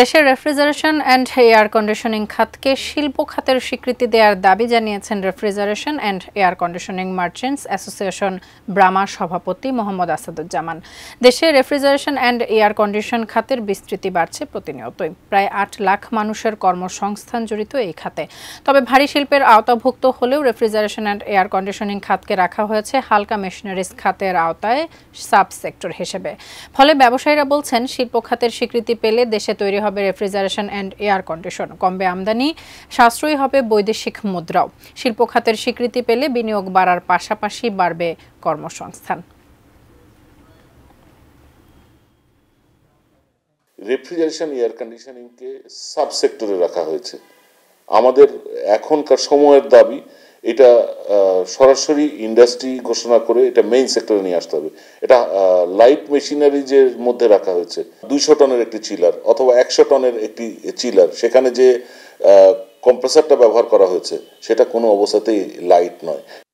দেশের refrigeration and air conditioning খাতকে শিল্প খাতের স্বীকৃতি দেওয়ার দাবি জানিয়েছেন refrigeration and air conditioning merchants association ব্রামা সভাপতি মোহাম্মদ আসাদুজ্জামান দেশে রেফ্রিজারেশন অ্যান্ড এয়ার কন্ডিশন খাতের বিস্তৃতি বাড়ছে প্রতিনিয়তই প্রায় আট লাখ মানুষের কর্মসংস্থান জড়িত এই খাতে তবে ভারী শিল্পের আওতাভুক্ত হলেও রেফ্রিজারেশন অ্যান্ড এয়ার কন্ডিশনিং খাতকে রাখা হয়েছে হালকা মেশিনারিজ খাতের আওতায় সাব সেক্টর হিসেবে ফলে ব্যবসায়ীরা বলছেন শিল্প খাতের স্বীকৃতি পেলে দেশে তৈরি হবে রেফ্রিজারেশন অ্যান্ড এয়ার কন্ডিশন কমবে আমদানি সাশ্রয়ী হবে বৈদেশিক মুদ্রাও শিল্প খাতের স্বীকৃতি পেলে বিনিয়োগ বাড়ার পাশাপাশি বাড়বে কর্মসংস্থান রেফ্রিজারেশন এয়ার কন্ডিশনিংকে সাব সেক্টরে রাখা হয়েছে আমাদের এখনকার সময়ের দাবি এটা সরাসরি ইন্ডাস্ট্রি ঘোষণা করে এটা মেইন সেক্টরে নিয়ে আসতে হবে এটা লাইট মেশিনারি যে মধ্যে রাখা হয়েছে দুইশো টনের একটি চিলার অথবা একশো টনের একটি চিলার সেখানে যে কম্প্রেসারটা ব্যবহার করা হয়েছে সেটা কোনো অবস্থাতেই লাইট নয়